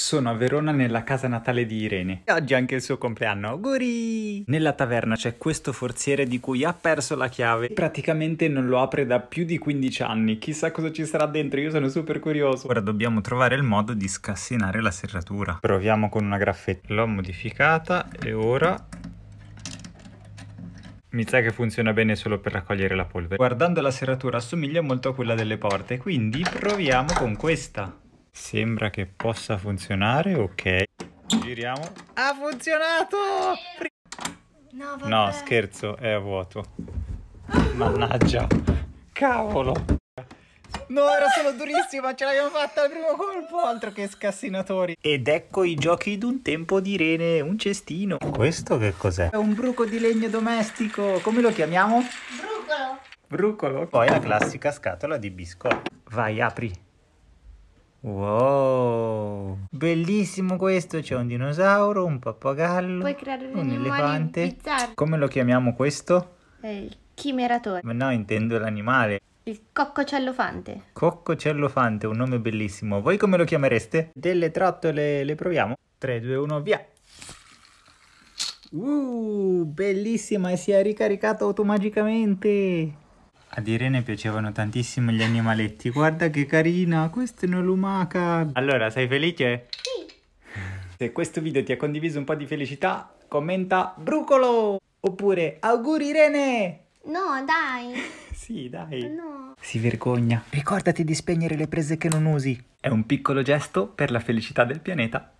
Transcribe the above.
Sono a Verona nella casa natale di Irene. E oggi è anche il suo compleanno. Auguri! Nella taverna c'è questo forziere di cui ha perso la chiave. E praticamente non lo apre da più di 15 anni. Chissà cosa ci sarà dentro, io sono super curioso. Ora dobbiamo trovare il modo di scassinare la serratura. Proviamo con una graffetta. L'ho modificata e ora mi sa che funziona bene solo per raccogliere la polvere. Guardando la serratura assomiglia molto a quella delle porte, quindi proviamo con questa. Sembra che possa funzionare, ok. Giriamo. Ha funzionato! No, no scherzo, è a vuoto. Mannaggia. Cavolo. No, era solo durissima, ce l'abbiamo fatta al primo colpo, altro che scassinatori. Ed ecco i giochi d'un tempo di rene, un cestino. Questo che cos'è? È un bruco di legno domestico, come lo chiamiamo? Brucolo. Brucolo. Poi la classica scatola di biscotti. Vai, apri. Wow, bellissimo questo, c'è un dinosauro, un pappagallo, Puoi creare un elefante. Bizzarri. Come lo chiamiamo questo? Il chimeratore. Ma no, intendo l'animale. Il coccocellofante. Coccocellofante, un nome bellissimo. Voi come lo chiamereste? Delle trottole, le proviamo? 3, 2, 1, via! Uh, bellissima e si è ricaricato automaticamente! Ad Irene piacevano tantissimo gli animaletti. Guarda che carina, questa è una lumaca. Allora, sei felice? Sì. Se questo video ti ha condiviso un po' di felicità, commenta brucolo! Oppure auguri Irene! No, dai! sì, dai! No! Si vergogna. Ricordati di spegnere le prese che non usi. È un piccolo gesto per la felicità del pianeta.